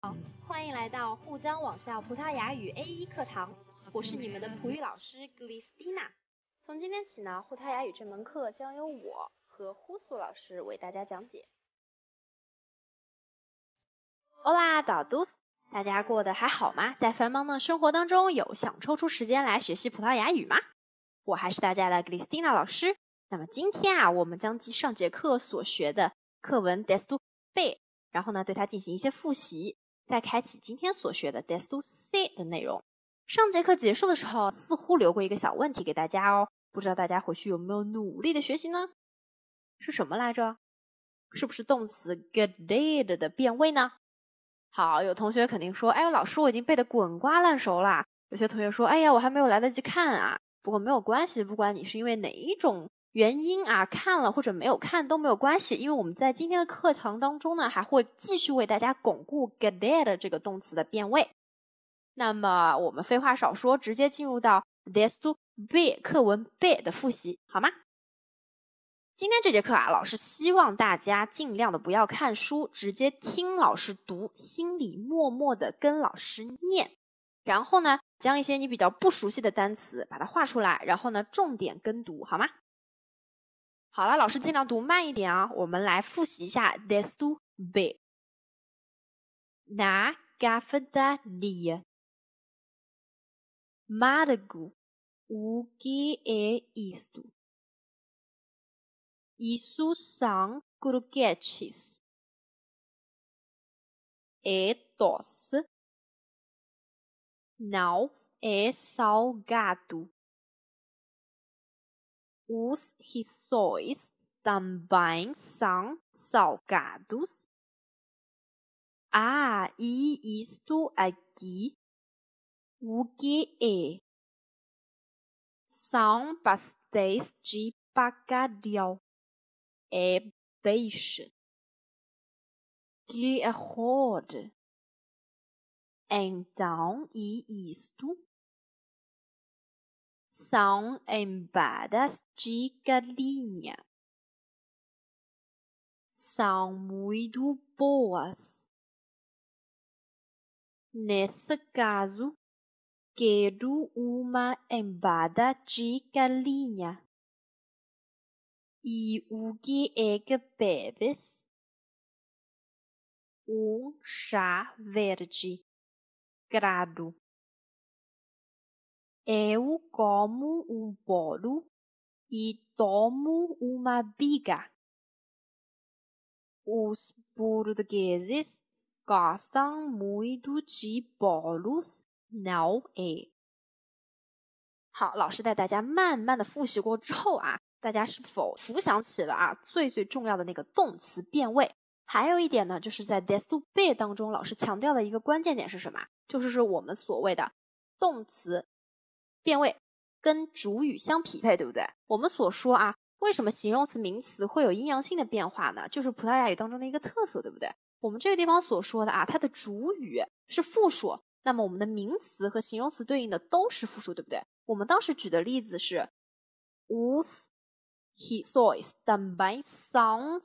好，欢迎来到沪江网校葡萄牙语 A 一课堂，我是你们的葡语老师格里斯蒂娜。从今天起呢，葡萄牙语这门课将由我和呼苏老师为大家讲解。o l d o s 大家过得还好吗？在繁忙的生活当中，有想抽出时间来学习葡萄牙语吗？我还是大家的格里斯蒂娜老师。那么今天啊，我们将继上节课所学的课文 des tu e 然后呢，对它进行一些复习。再开启今天所学的 "des to see" 的内容。上节课结束的时候，似乎留过一个小问题给大家哦，不知道大家回去有没有努力的学习呢？是什么来着？是不是动词 "get d i d 的变位呢？好，有同学肯定说，哎，老师，我已经背得滚瓜烂熟啦。有些同学说，哎呀，我还没有来得及看啊。不过没有关系，不管你是因为哪一种。原因啊，看了或者没有看都没有关系，因为我们在今天的课堂当中呢，还会继续为大家巩固 get there 这个动词的变位。那么我们废话少说，直接进入到 this to be 课文 be 的复习，好吗？今天这节课啊，老师希望大家尽量的不要看书，直接听老师读，心里默默的跟老师念，然后呢，将一些你比较不熟悉的单词把它画出来，然后呢，重点跟读，好吗？好了，老师尽量读慢一点啊。我们来复习一下 desto b na cafedaria Margo, o que é isto? Isso são croquetes. É tosse. Não é salgado. Os rissóis também são salgados. Ah, e isto aqui, o que é? São pastéis de bacalhau. É peixe. Que horror! Então, e isto? são embadas de galinha. São muito boas. Nesse caso, quero uma embada de galinha. E o que é que bebes? Um chá verde. Grado. Eu como um bolo e tomo uma biga. Os b u r t u g u e s e s gastam muito de bolos, não é? 好，老师带大家慢慢的复习过之后啊，大家是否浮想起了啊最最重要的那个动词变位？还有一点呢，就是在 d e s t o be 当中，老师强调的一个关键点是什么？就是是我们所谓的动词。变位跟主语相匹配，对不对？我们所说啊，为什么形容词、名词会有阴阳性的变化呢？就是葡萄牙语当中的一个特色，对不对？我们这个地方所说的啊，它的主语是复数，那么我们的名词和形容词对应的都是复数，对不对？我们当时举的例子是，os p e i a e s 鸟蛋 s a n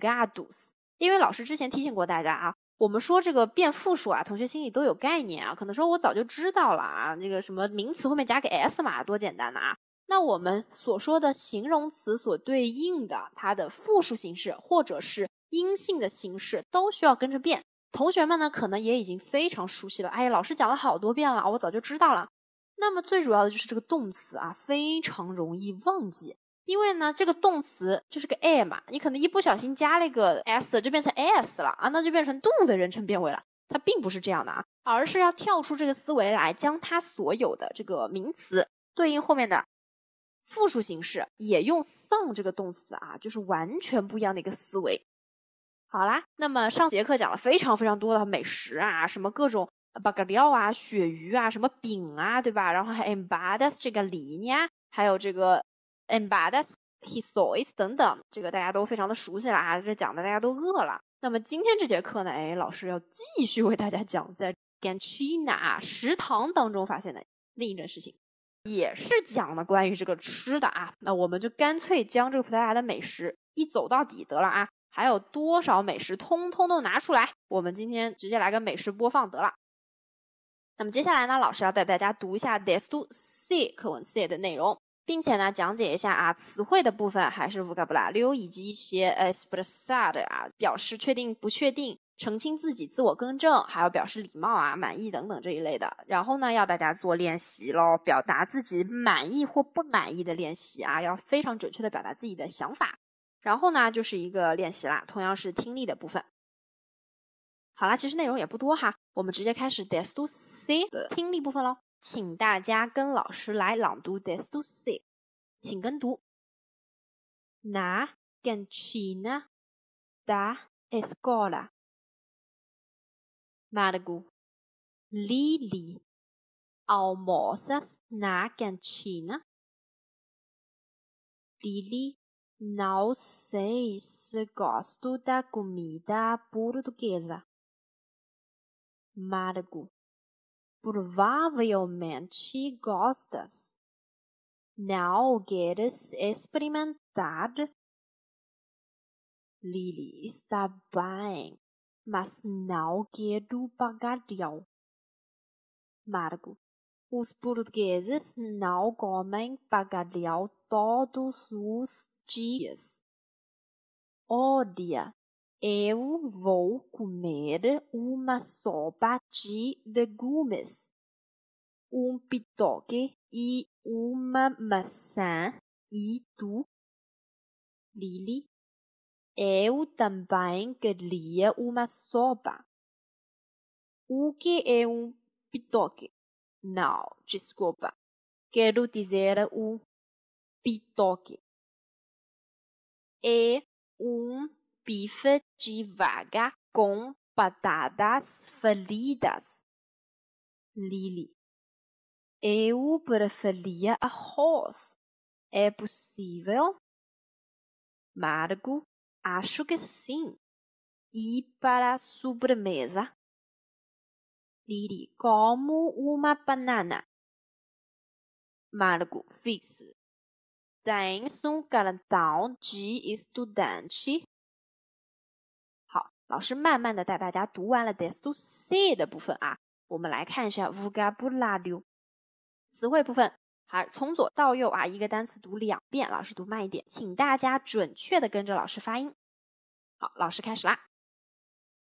g a dos，因为老师之前提醒过大家啊。我们说这个变复数啊，同学心里都有概念啊，可能说我早就知道了啊，那个什么名词后面加个 s 嘛，多简单呐啊。那我们所说的形容词所对应的它的复数形式或者是阴性的形式都需要跟着变。同学们呢，可能也已经非常熟悉了，哎，老师讲了好多遍了，我早就知道了。那么最主要的就是这个动词啊，非常容易忘记。因为呢，这个动词就是个 a 嘛，你可能一不小心加了一个 s，就变成 as 了啊，那就变成 do 的人称变位了。它并不是这样的啊，而是要跳出这个思维来，将它所有的这个名词对应后面的复数形式，也用 some 这个动词啊，就是完全不一样的一个思维。好啦，那么上节课讲了非常非常多的美食啊，什么各种 baguio 啊，鳕鱼啊，什么饼啊，对吧？然后还 emba 这个梨呢，还有这个。m b t d a t s his toys，等等，这个大家都非常的熟悉了啊，这讲的大家都饿了。那么今天这节课呢，哎，老师要继续为大家讲在 Ganchina 食堂当中发现的另一件事情，也是讲的关于这个吃的啊。那我们就干脆将这个葡萄牙的美食一走到底得了啊，还有多少美食，通通都拿出来，我们今天直接来个美食播放得了。那么接下来呢，老师要带大家读一下 d e s s 0 C 课文 C 的内容。并且呢，讲解一下啊，词汇的部分还是乌嘎布拉溜，以及一些呃，r e sad 啊，表示确定、不确定、澄清自己、自我更正，还有表示礼貌啊、满意等等这一类的。然后呢，要大家做练习喽，表达自己满意或不满意的练习啊，要非常准确的表达自己的想法。然后呢，就是一个练习啦，同样是听力的部分。好啦，其实内容也不多哈，我们直接开始 Destu C 的听力部分喽。请大家跟老师来朗读 “desto se”。请跟读：哪跟谁呢？da escola。Margu, Lili, ao mosa, 哪跟谁呢？Lili, não sei se gostou da comida por do queza。Margu。provavelmente gostas. Não queres experimentar? Lily está bem, mas não quero bacalhau. Margo, os portugueses não comem bacalhau todos os dias. Olha, eu vou comer uma sopa de legumes, um pitoque e uma maçã. E tu, Lily? Eu também queria uma sopa. O que é um pitoque? Não, desculpa. Quero dizer um pitoque. É um bife de vaca com batatas falidas. Lily. Eu preferia arroz. É possível? Margo. Acho que sim. E para a sobremesa? Lily. Como uma banana. Margo. Fixe. Tens um cartão de estudante? 老师慢慢的带大家读完了 “des to see” 的部分啊，我们来看一下 v o g a b u l a 词汇部分。好，从左到右啊，一个单词读两遍。老师读慢一点，请大家准确的跟着老师发音。好，老师开始啦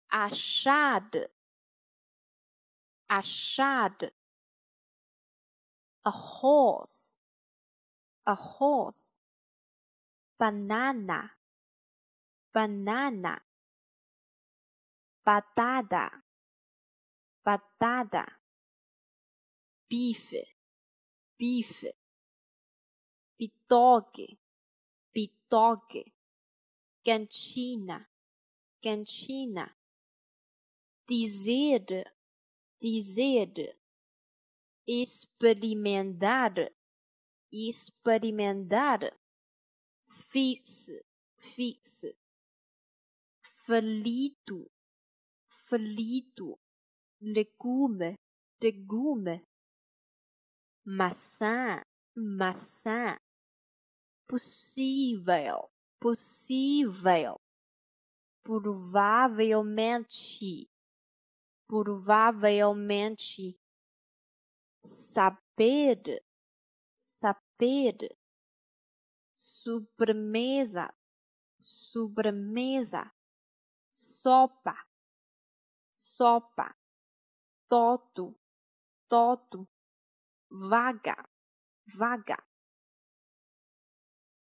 ！a shad，a shad，a horse，a horse，banana，banana。batata, batata, bife, bife, pitoque, pitoque, cantina, cantina, dizer, dizer, experimentar, experimentar, fixe, fixe, falito, aflito, legume, legume, maçã, maçã, possível, possível, provavelmente, provavelmente, saber, saber, sobremesa, sobremesa, sopa, sopa, t o d o t o t o vaga, vaga。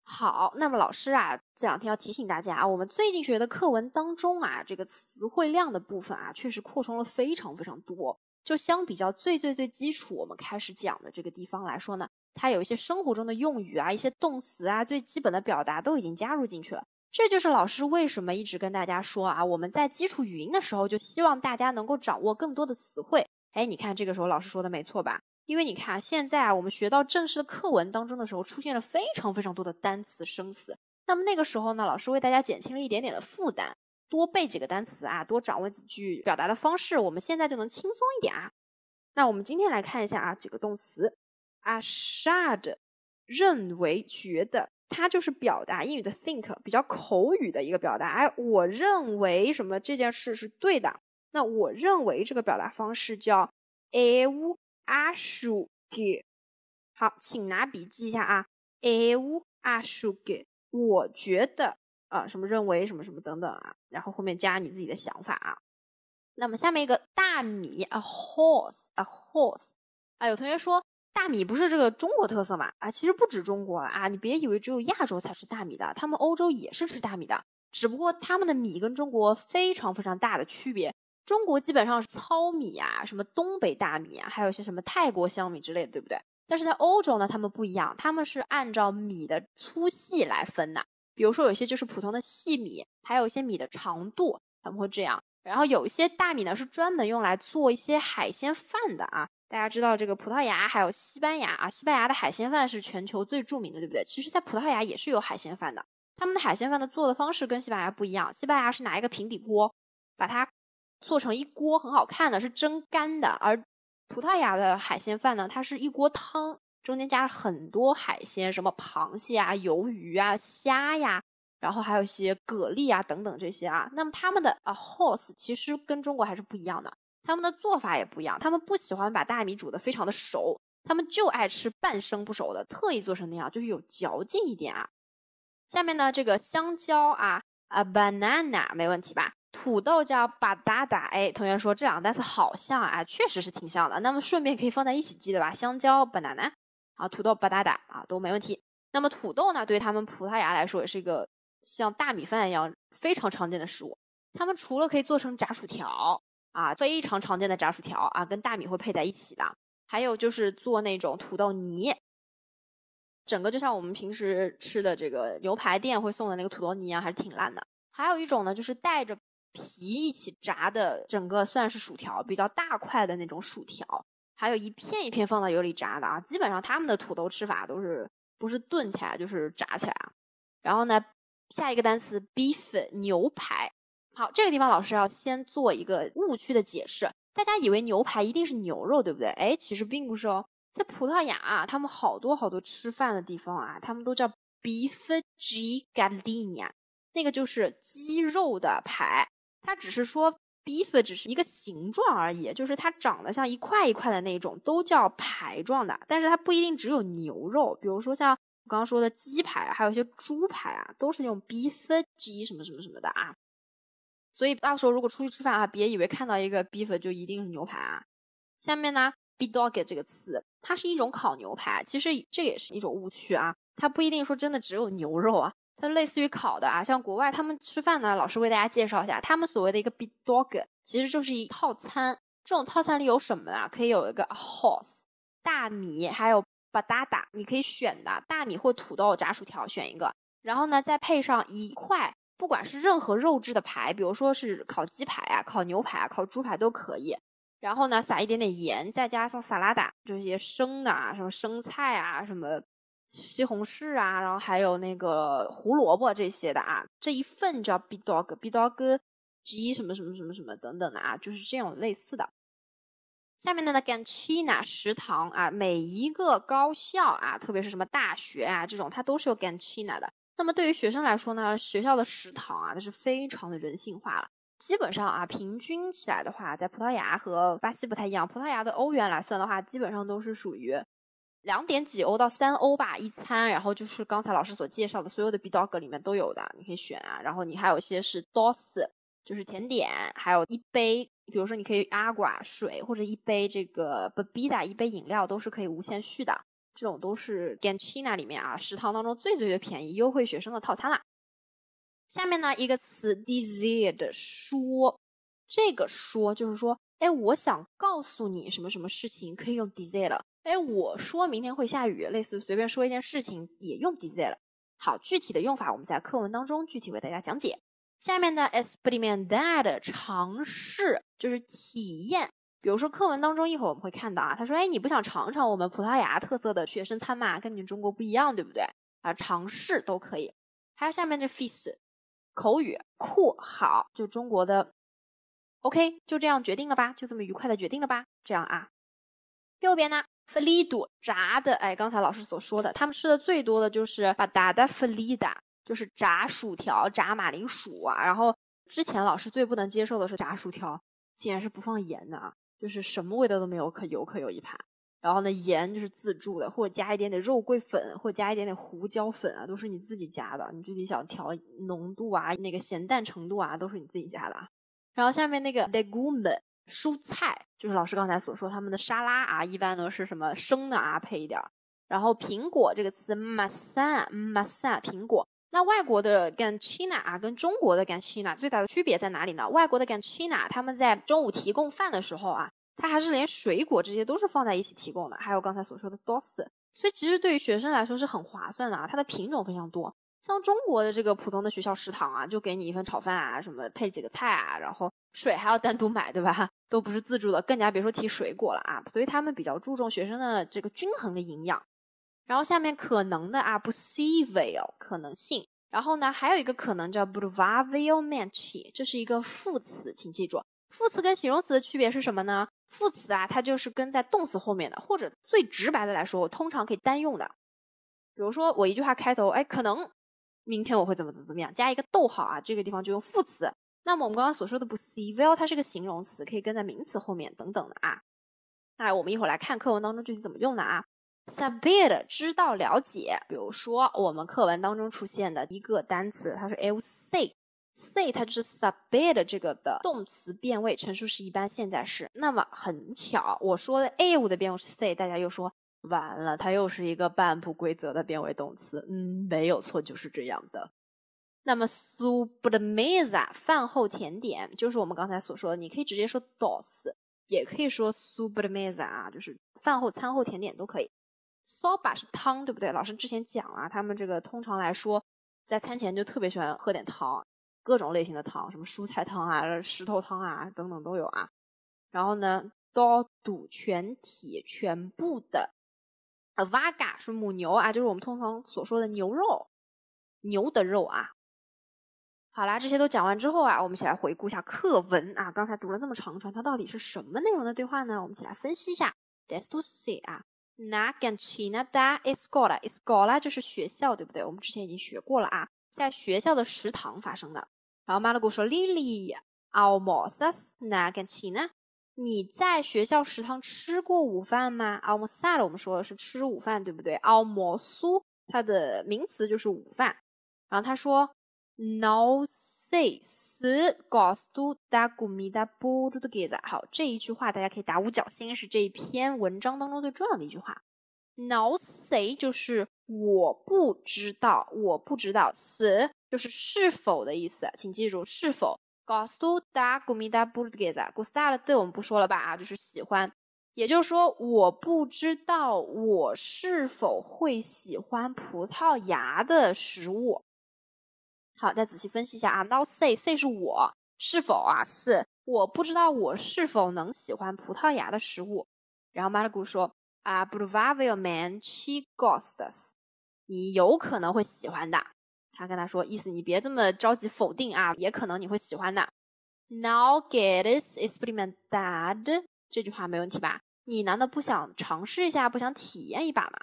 好，那么老师啊，这两天要提醒大家啊，我们最近学的课文当中啊，这个词汇量的部分啊，确实扩充了非常非常多。就相比较最最最基础我们开始讲的这个地方来说呢，它有一些生活中的用语啊，一些动词啊，最基本的表达都已经加入进去了。这就是老师为什么一直跟大家说啊，我们在基础语音的时候就希望大家能够掌握更多的词汇。哎，你看这个时候老师说的没错吧？因为你看现在啊，我们学到正式的课文当中的时候，出现了非常非常多的单词生词。那么那个时候呢，老师为大家减轻了一点点的负担，多背几个单词啊，多掌握几句表达的方式，我们现在就能轻松一点啊。那我们今天来看一下啊，几个动词，ashad，认为、觉得。它就是表达英语的 think 比较口语的一个表达，哎，我认为什么这件事是对的。那我认为这个表达方式叫 a s h u g 好，请拿笔记一下啊 a s h u g 我觉得啊，什么认为什么什么等等啊，然后后面加你自己的想法啊。那么下面一个大米，a horse，a horse。啊，有同学说。大米不是这个中国特色嘛？啊，其实不止中国了啊！你别以为只有亚洲才吃大米的，他们欧洲也是吃大米的，只不过他们的米跟中国非常非常大的区别。中国基本上是糙米啊，什么东北大米啊，还有一些什么泰国香米之类的，对不对？但是在欧洲呢，他们不一样，他们是按照米的粗细来分的。比如说有些就是普通的细米，还有一些米的长度，他们会这样。然后有一些大米呢，是专门用来做一些海鲜饭的啊。大家知道这个葡萄牙还有西班牙啊，西班牙的海鲜饭是全球最著名的，对不对？其实，在葡萄牙也是有海鲜饭的。他们的海鲜饭的做的方式跟西班牙不一样。西班牙是拿一个平底锅，把它做成一锅很好看的，是蒸干的。而葡萄牙的海鲜饭呢，它是一锅汤，中间加了很多海鲜，什么螃蟹啊、鱿鱼啊、虾呀，然后还有一些蛤蜊啊等等这些啊。那么他们的啊 h o r s e 其实跟中国还是不一样的。他们的做法也不一样，他们不喜欢把大米煮的非常的熟，他们就爱吃半生不熟的，特意做成那样，就是有嚼劲一点啊。下面呢，这个香蕉啊啊，banana 没问题吧？土豆叫 batata，哎，同学说这两个单词好像啊，确实是挺像的。那么顺便可以放在一起记的吧，香蕉 banana，啊，土豆 batata 啊都没问题。那么土豆呢，对他们葡萄牙来说也是一个像大米饭一样非常常见的食物，他们除了可以做成炸薯条。啊，非常常见的炸薯条啊，跟大米会配在一起的。还有就是做那种土豆泥，整个就像我们平时吃的这个牛排店会送的那个土豆泥一样，还是挺烂的。还有一种呢，就是带着皮一起炸的，整个算是薯条，比较大块的那种薯条。还有一片一片放到油里炸的啊，基本上他们的土豆吃法都是不是炖起来就是炸起来啊。然后呢，下一个单词 beef 牛排。好，这个地方老师要先做一个误区的解释。大家以为牛排一定是牛肉，对不对？哎，其实并不是哦。在葡萄牙，啊，他们好多好多吃饭的地方啊，他们都叫 b e e f g galinia，那个就是鸡肉的排。它只是说 beef 只是一个形状而已，就是它长得像一块一块的那种，都叫排状的。但是它不一定只有牛肉，比如说像我刚刚说的鸡排，还有一些猪排啊，都是用 b e e f g 什么什么什么的啊。所以到时候如果出去吃饭啊，别以为看到一个 beef 就一定是牛排啊。下面呢 b e e dog 这个词，它是一种烤牛排，其实这也是一种误区啊。它不一定说真的只有牛肉啊，它类似于烤的啊。像国外他们吃饭呢，老师为大家介绍一下，他们所谓的一个 b e e dog 其实就是一套餐。这种套餐里有什么呢？可以有一个 horse 大米，还有 badada，你可以选的，大米或土豆炸薯条选一个，然后呢再配上一块。不管是任何肉质的排，比如说是烤鸡排啊、烤牛排啊、烤猪排都可以。然后呢，撒一点点盐，再加上萨拉达，就一些生的啊，什么生菜啊、什么西红柿啊，然后还有那个胡萝卜这些的啊。这一份叫 b d o g b Dog 鸡什么什么什么什么等等的啊，就是这种类似的。下面的呢，Ganchina 食堂啊，每一个高校啊，特别是什么大学啊这种，它都是有 Ganchina 的。那么对于学生来说呢，学校的食堂啊，那是非常的人性化了。基本上啊，平均起来的话，在葡萄牙和巴西不太一样，葡萄牙的欧元来算的话，基本上都是属于两点几欧到三欧吧一餐。然后就是刚才老师所介绍的，所有的 b dog 里面都有的，你可以选啊。然后你还有一些是 d o s 就是甜点，还有一杯，比如说你可以 agua 水或者一杯这个 b e b i d a 一杯饮料都是可以无限续的。这种都是 Ganchina 里面啊，食堂当中最最最便宜、优惠学生的套餐啦。下面呢，一个词 desired 说，这个说就是说，哎，我想告诉你什么什么事情，可以用 desired。哎，我说明天会下雨，类似随便说一件事情也用 desired。好，具体的用法我们在课文当中具体为大家讲解。下面呢，experiment that 尝试就是体验。比如说课文当中一会儿我们会看到啊，他说，哎，你不想尝尝我们葡萄牙特色的学生餐吗？跟你中国不一样，对不对？啊，尝试都可以。还有下面这 feast 口语酷好，就中国的 OK，就这样决定了吧，就这么愉快的决定了吧。这样啊，右边呢 f l i d o 炸的，哎，刚才老师所说的，他们吃的最多的就是 b a d a f a l i d a 就是炸薯条、炸马铃薯啊。然后之前老师最不能接受的是炸薯条竟然是不放盐的啊。就是什么味道都没有，可油可有一盘，然后呢盐就是自助的，或者加一点点肉桂粉，或者加一点点胡椒粉啊，都是你自己加的，你具体想调浓度啊，那个咸淡程度啊，都是你自己加的。然后下面那个 legume，蔬菜，就是老师刚才所说他们的沙拉啊，一般都是什么生的啊，配一点。然后苹果这个词 m a s a m a s a 苹果。那外国的 n China 啊，跟中国的 n China 最大的区别在哪里呢？外国的 n China，他们在中午提供饭的时候啊，他还是连水果这些都是放在一起提供的，还有刚才所说的 d o s 所以其实对于学生来说是很划算的啊，它的品种非常多。像中国的这个普通的学校食堂啊，就给你一份炒饭啊，什么配几个菜啊，然后水还要单独买，对吧？都不是自助的，更加别说提水果了啊。所以他们比较注重学生的这个均衡的营养。然后下面可能的啊，possível 可能性。然后呢，还有一个可能叫 p r o v a v e l m a n t e 这是一个副词，请记住，副词跟形容词的区别是什么呢？副词啊，它就是跟在动词后面的，或者最直白的来说，我通常可以单用的。比如说我一句话开头，哎，可能明天我会怎么怎么怎么样，加一个逗号啊，这个地方就用副词。那么我们刚刚所说的 possível，它是个形容词，可以跟在名词后面等等的啊。那我们一会儿来看课文当中具体怎么用的啊。sabied 知道了解，比如说我们课文当中出现的一个单词，它是 l c c，它就是 sabied 这个的动词变位，陈述是一般现在时。那么很巧，我说的 l 的变位是 c，大家又说完了，它又是一个半不规则的变位动词。嗯，没有错，就是这样的。那么 s u p e r m e z a 饭后甜点，就是我们刚才所说的，你可以直接说 d o s 也可以说 s u b p e r m e z a 啊，就是饭后、餐后甜点都可以。s o b a 是汤，对不对？老师之前讲啊，他们这个通常来说，在餐前就特别喜欢喝点汤，各种类型的汤，什么蔬菜汤啊、石头汤啊等等都有啊。然后呢 d o d o 全体全部的 v a g a 是母牛啊，就是我们通常所说的牛肉，牛的肉啊。好啦，这些都讲完之后啊，我们一起来回顾一下课文啊。刚才读了那么长串，它到底是什么内容的对话呢？我们一起来分析一下。That's to s a e 啊。哪跟前呢？That i n is school. Is school 就是学校，对不对？我们之前已经学过了啊，在学校的食堂发生的。然后妈妈跟我说，Lily，almost s n a g a t h i n a 你在学校食堂吃过午饭吗？Almost that，我们说的是吃午饭，对不对 a l m o s u 它的名词就是午饭。然后他说。No se si gusta comida b o l u g a u e s a 好，这一句话大家可以打五角星，是这一篇文章当中最重要的一句话。No se 就是我不知道，我不知道。s 就是是否的意思，请记住是否 gusta da comida b o u u e a g s t a 的对我们不说了吧？啊，就是喜欢。也就是说，我不知道我是否会喜欢葡萄牙的食物。好，再仔细分析一下啊。Not say say 是我是否啊是我不知道我是否能喜欢葡萄牙的食物。然后马拉古说啊，Bravio man, c h e goes. 你有可能会喜欢的。他跟他说，意思你别这么着急否定啊，也可能你会喜欢的。Now get t i s experiment, Dad。这句话没问题吧？你难道不想尝试一下，不想体验一把吗？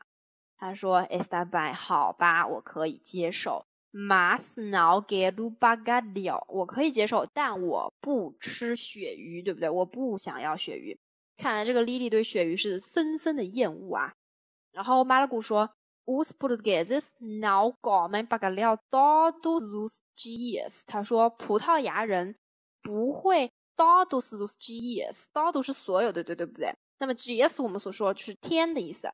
他说 i t h a b a u 好吧，我可以接受。马斯脑给卢巴嘎了，我可以接受，但我不吃鳕鱼，对不对？我不想要鳕鱼。看来这个莉莉对鳕鱼是深深的厌恶啊。然后马拉古说：“乌斯普的盖兹脑嘎们巴嘎了，大多数是 GS。”他说葡萄牙人不会大多数是 GS，大多数是所有的，对对不对？那么 GS 我们所说是天的意思。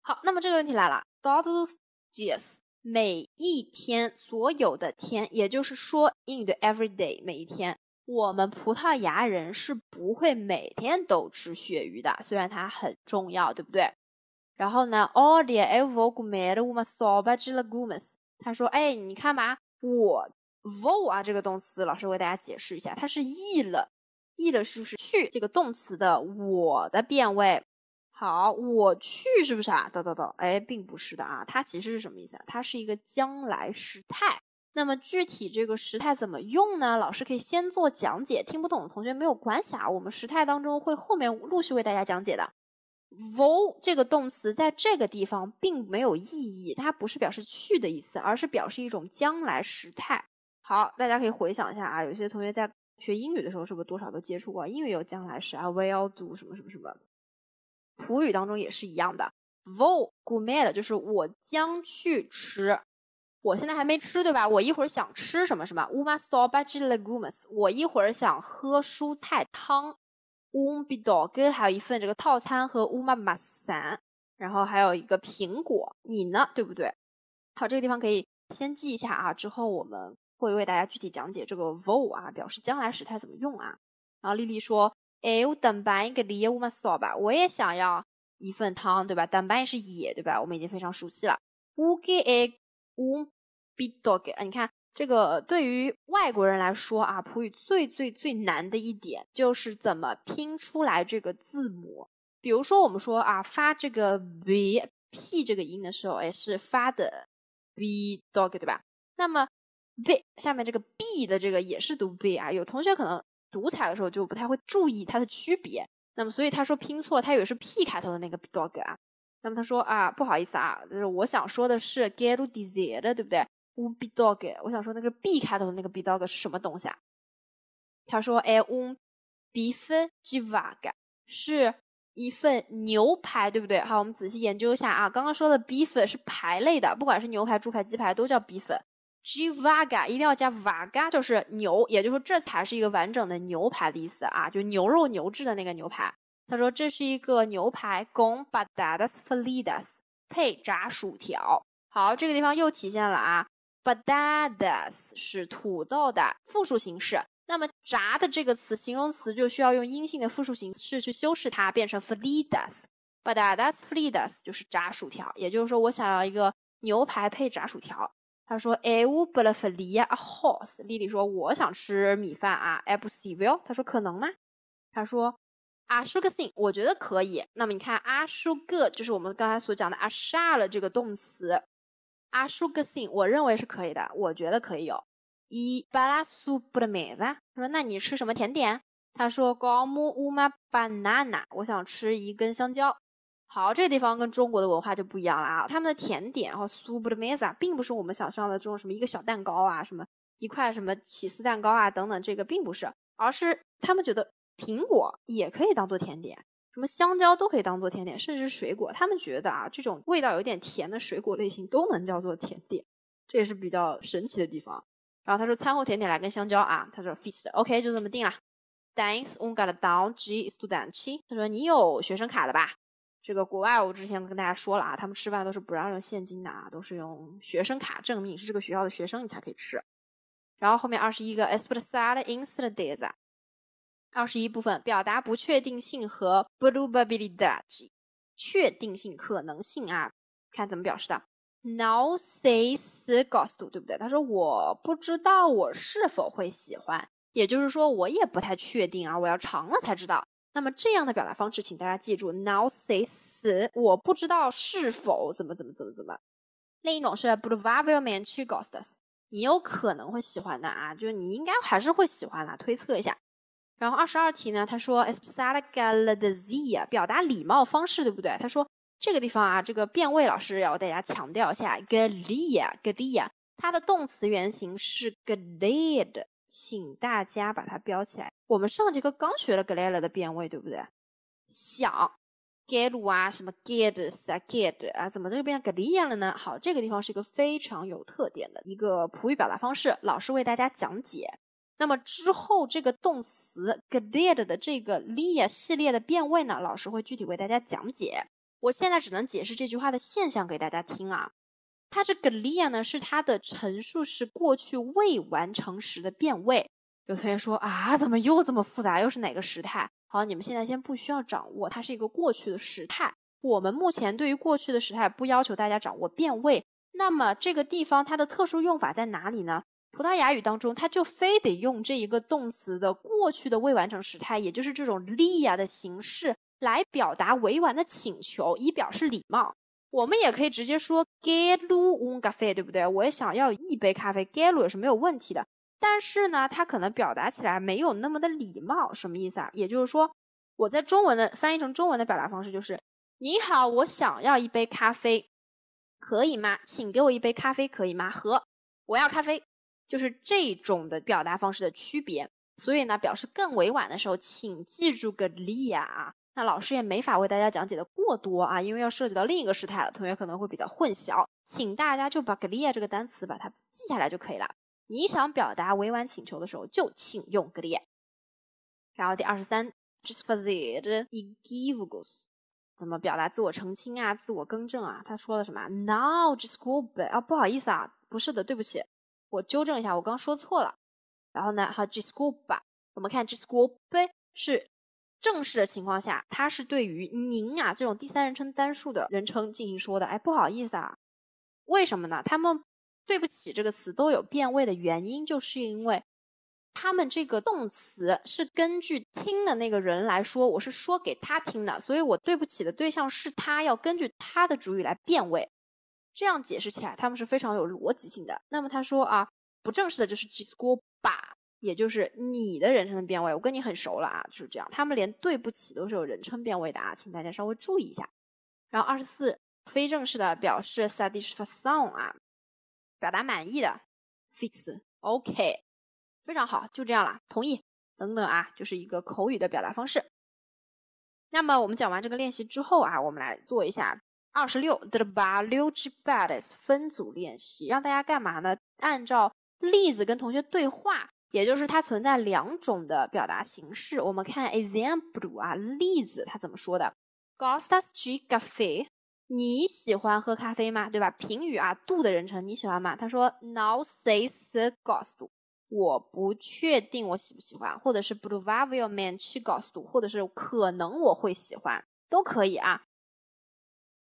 好，那么这个问题来了，大多数 GS。每一天，所有的天，也就是说 i n t h every e day 每一天，我们葡萄牙人是不会每天都吃鳕鱼的，虽然它很重要，对不对？然后呢 a l h a e vou c a m e r meu s a b o a de legumes。他说，哎，你看吧，我 vou 啊这个动词，老师为大家解释一下，它是 e 了，e 了是不是去这个动词的我的变位？好，我去，是不是啊？走走走，哎，并不是的啊，它其实是什么意思啊？它是一个将来时态。那么具体这个时态怎么用呢？老师可以先做讲解，听不懂的同学没有关系啊。我们时态当中会后面陆续为大家讲解的。v o 这个动词在这个地方并没有意义，它不是表示去的意思，而是表示一种将来时态。好，大家可以回想一下啊，有些同学在学英语的时候，是不是多少都接触过英语有将来时啊？Will do 什么什么什么。葡语当中也是一样的，vo g o m e t 就是我将去吃，我现在还没吃，对吧？我一会儿想吃什么？什么？uma s o b a de legumes，我一会儿想喝蔬菜汤，um b i d o o e 还有一份这个套餐和 uma m a a n 然后还有一个苹果，你呢？对不对？好，这个地方可以先记一下啊，之后我们会为大家具体讲解这个 vo 啊表示将来时态怎么用啊。然后丽丽说。哎，我等半一个梨，我们扫吧。我也想要一份汤，对吧？等半是也，对吧？我们已经非常熟悉了。我给哎，我 be dog。你看这个，对于外国人来说啊，普语最最最难的一点就是怎么拼出来这个字母。比如说我们说啊，发这个 b p 这个音的时候，哎，是发的 b dog，对吧？那么 b 下面这个 b 的这个也是读 b 啊。有同学可能。读裁的时候就不太会注意它的区别，那么所以他说拼错，他以为是 P 开头的那个 dog 啊。那么他说啊，不好意思啊，就是我想说的是 get d e s i r e 对不对 u o o d o g 我想说那个 B 开头的那个 dog 是什么东西啊？他说哎 un b e f i v a g a 是一份牛排，对不对？好，我们仔细研究一下啊，刚刚说的 beef 是排类的，不管是牛排、猪排、鸡排都叫 beef。Gvaga 一定要加 vaga，就是牛，也就是说，这才是一个完整的牛排的意思啊，就牛肉牛制的那个牛排。他说这是一个牛排，con patatas f l i t a s 配炸薯条。好，这个地方又体现了啊 b a t a t a s 是土豆的复数形式，那么炸的这个词形容词就需要用阴性的复数形式去修饰它，变成 f l i t a s b a t a t a s f l i t a s 就是炸薯条，也就是说，我想要一个牛排配炸薯条。他说，I would prefer a horse。丽丽说，我想吃米饭啊，I'd like rice。他说，可能吗？他说，I think 我觉得可以。那么你看，I think 就是我们刚才所讲的 I shall 了这个动词。I think 我认为是可以的，我觉得可以有。I would like some bananas。他说，那你吃什么甜点？他说，I want a banana。我想吃一根香蕉。好，这个地方跟中国的文化就不一样了啊！他们的甜点和 supe mesa 并不是我们想象的这种什么一个小蛋糕啊，什么一块什么起司蛋糕啊等等，这个并不是，而是他们觉得苹果也可以当做甜点，什么香蕉都可以当做甜点，甚至水果，他们觉得啊，这种味道有点甜的水果类型都能叫做甜点，这也是比较神奇的地方。然后他说餐后甜点来根香蕉啊，他说 f i s t o k 就这么定了。Thanks, un g o a d o n G studentchi。他说你有学生卡了吧？这个国外我之前跟大家说了啊，他们吃饭都是不让用现金的啊，都是用学生卡证明你是这个学校的学生你才可以吃。然后后面二十一个，espera la instantesa。二十一部分表达不确定性和 b l u b a b i l i t a 确定性可能性啊，看怎么表示的。No w s a y s g o s t o 对不对？他说我不知道我是否会喜欢，也就是说我也不太确定啊，我要尝了才知道。那么这样的表达方式，请大家记住。Now says 我不知道是否怎么怎么怎么怎么。另一种是 But will man she g o s t o s 你有可能会喜欢的啊，就你应该还是会喜欢的，推测一下。然后二十二题呢，他说 Especial galadia 表达礼貌方式，对不对？他说这个地方啊，这个变位老师要大家强调一下，galadia galadia 它的动词原形是 glad。请大家把它标起来。我们上节课刚学了 glad 的变位，对不对？想 glad 啊，什么 g a d s 啊，g a d 啊，怎么这个变成 gladly 了呢？好，这个地方是一个非常有特点的一个普语表达方式。老师为大家讲解。那么之后这个动词 glad 的这个 l a 系列的变位呢，老师会具体为大家讲解。我现在只能解释这句话的现象给大家听啊。它这个 lia 呢，是它的陈述式过去未完成时的变位。有同学说啊，怎么又这么复杂？又是哪个时态？好，你们现在先不需要掌握，它是一个过去的时态。我们目前对于过去的时态不要求大家掌握变位。那么这个地方它的特殊用法在哪里呢？葡萄牙语当中，它就非得用这一个动词的过去的未完成时态，也就是这种 lia 的形式来表达委婉的请求，以表示礼貌。我们也可以直接说。Get Lu on e 对不对？我也想要一杯咖啡 g e 也是没有问题的。但是呢，它可能表达起来没有那么的礼貌，什么意思啊？也就是说，我在中文的翻译成中文的表达方式就是：你好，我想要一杯咖啡，可以吗？请给我一杯咖啡，可以吗？和我要咖啡，就是这种的表达方式的区别。所以呢，表示更委婉的时候，请记住个利亚啊。那老师也没法为大家讲解的过多啊，因为要涉及到另一个时态了，同学可能会比较混淆，请大家就把 g l i a 这个单词把它记下来就可以了。你想表达委婉请求的时候，就请用 g l i a 然后第二十三，Just for t h g i v e o us，怎么表达自我澄清啊，自我更正啊？他说的什么？No，just g o b a g 啊，不好意思啊，不是的，对不起，我纠正一下，我刚说错了。然后呢，好，just g o b a g 我们看 just g o b a g 是。正式的情况下，他是对于您啊这种第三人称单数的人称进行说的。哎，不好意思啊，为什么呢？他们对不起这个词都有变位的原因，就是因为他们这个动词是根据听的那个人来说，我是说给他听的，所以我对不起的对象是他，要根据他的主语来变位。这样解释起来，他们是非常有逻辑性的。那么他说啊，不正式的就是 d i s c u l a 也就是你的人称的变位，我跟你很熟了啊，就是这样。他们连对不起都是有人称变位的啊，请大家稍微注意一下。然后二十四非正式的表示 s a t i s f i o n 啊，表达满意的 f i x o k 非常好，就这样了。同意等等啊，就是一个口语的表达方式。那么我们讲完这个练习之后啊，我们来做一下二十六 l u c h b a d e s 分组练习，让大家干嘛呢？按照例子跟同学对话。也就是它存在两种的表达形式。我们看 example 啊例子，它怎么说的？Gostas g café？你喜欢喝咖啡吗？对吧？评语啊，do 的人称，你喜欢吗？他说，No s a y s g o s t 我不确定我喜不喜欢，或者是 Blowavio man che gosto，或者是可能我会喜欢，都可以啊。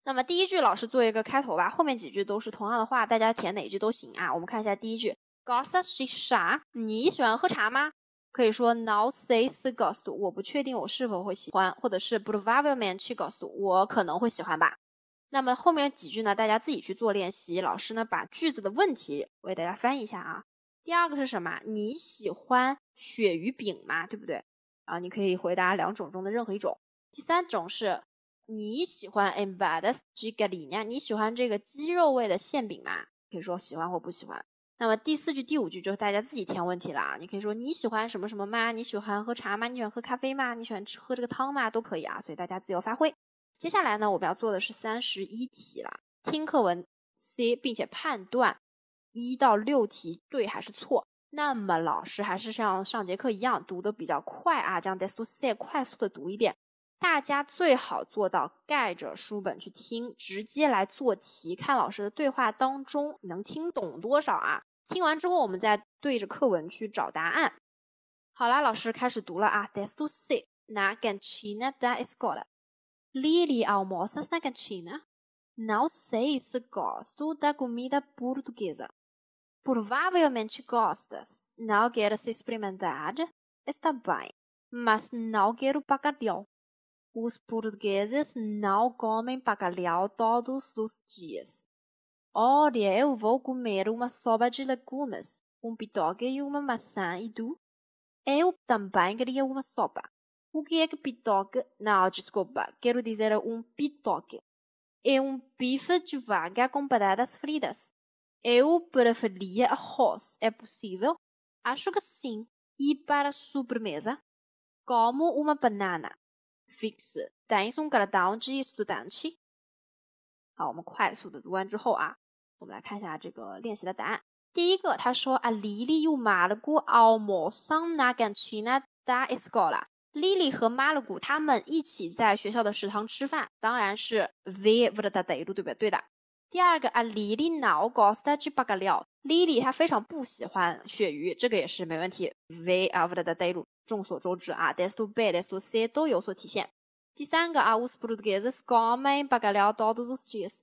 那么第一句老师做一个开头吧，后面几句都是同样的话，大家填哪句都行啊。我们看一下第一句。Gostas h e chá？你喜欢喝茶吗？可以说 No, w s s gosto。我不确定我是否会喜欢，或者是 p r o v a v e m e n t e g o s t 我可能会喜欢吧。那么后面几句呢？大家自己去做练习。老师呢，把句子的问题为大家翻译一下啊。第二个是什么？你喜欢鳕鱼饼吗？对不对？啊，你可以回答两种中的任何一种。第三种是你喜欢 e m b a r i d o s g i g a l i n a 你喜欢这个鸡肉味的馅饼吗？可以说喜欢或不喜欢。那么第四句、第五句就是大家自己填问题了。你可以说你喜欢什么什么吗？你喜欢喝茶吗？你喜欢喝咖啡吗？你喜欢吃喝这个汤吗？都可以啊，所以大家自由发挥。接下来呢，我们要做的是三十一题了，听课文 C，并且判断一到六题对还是错。那么老师还是像上节课一样读的比较快啊，将 t e i s t o s say 快速的读一遍。大家最好做到盖着书本去听，直接来做题，看老师的对话当中能听懂多少啊？听完之后，我们再对着课文去找答案。好啦，老师开始读了啊。That's to say, na g a n c h i na that is g o o a Lily, a l moças na g a n g h e não a sei se gosto da comida portuguesa. Por v a v i l m e n t o s gostas. Não queres experimentar? Está bem, mas não quero pagar de on. Os portugueses não comem bacalhau todos os dias. Olha, eu vou comer uma sopa de legumes, um pitoque e uma maçã, e tu? Eu também queria uma sopa. O que é que pitoque? Não, desculpa, quero dizer um pitoque. É um bife de vaca com batatas fritas. Eu preferia arroz, é possível? Acho que sim. E para a sobremesa? Como uma banana. fix 等于从它的 d o 之一速度 d 七，好，我们快速的读完之后啊，我们来看一下这个练习的答案。第一个，他说啊，Lily 用 Marlugu 熬馍，上哪敢吃呢？That i 了。Lily 和 m a r l g 他们一起在学校的食堂吃饭，当然是 via d 哒哒等于路，对不对？对的。第二个啊，Lily，我搞 s t u r g e o 八 Lily 她非常不喜欢鳕鱼，这个也是没问题。V 啊，d e 的带 y 众所周知啊，bad，that's t o 白的，所 C 都有所体现。第三个啊，乌斯布鲁的格子是高美八个料，大多数是 cheese。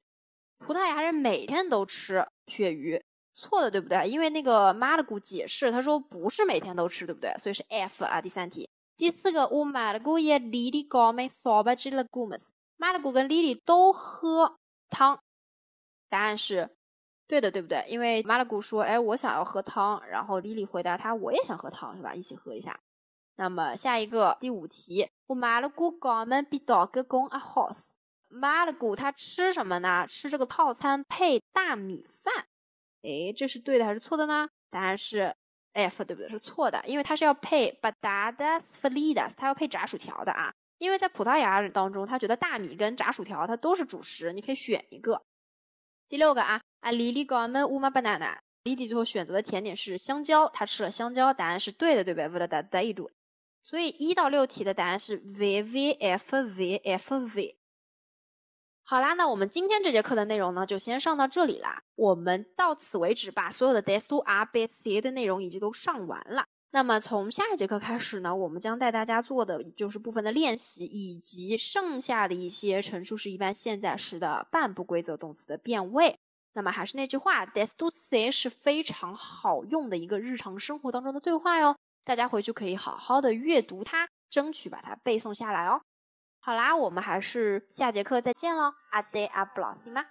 葡萄牙人每天都吃鳕鱼，错的对不对？因为那个妈的古解释，他说不是每天都吃，对不对？所以是 F 啊，第三题。第四个，我买的姑也 Lily 高美烧白汁的古门 m a 妈 c o 跟 Lily 都喝汤。答案是对的，对不对？因为马勒古说：“哎，我想要喝汤。”然后莉莉回答他：“我也想喝汤，是吧？一起喝一下。”那么下一个第五题：“我买了 g o o 比 d house。”马勒古他吃什么呢？吃这个套餐配大米饭。哎，这是对的还是错的呢？答案是 F，对不对？是错的，因为他是要配 batatas fritas，他要配炸薯条的啊。因为在葡萄牙当中，他觉得大米跟炸薯条它都是主食，你可以选一个。第六个啊，啊丽丽 m banana。Lily 最后选择的甜点是香蕉，她吃了香蕉，答案是对的，对不对？所以一到六题的答案是 V V F V F V。好啦，那我们今天这节课的内容呢，就先上到这里啦。我们到此为止，把所有的 D S u R B C 的内容已经都上完了。那么从下一节课开始呢，我们将带大家做的就是部分的练习，以及剩下的一些陈述式一般现在时的半不规则动词的变位。那么还是那句话，This to say 是非常好用的一个日常生活当中的对话哟。大家回去可以好好的阅读它，争取把它背诵下来哦。好啦，我们还是下节课再见喽。阿呆阿布，行吗？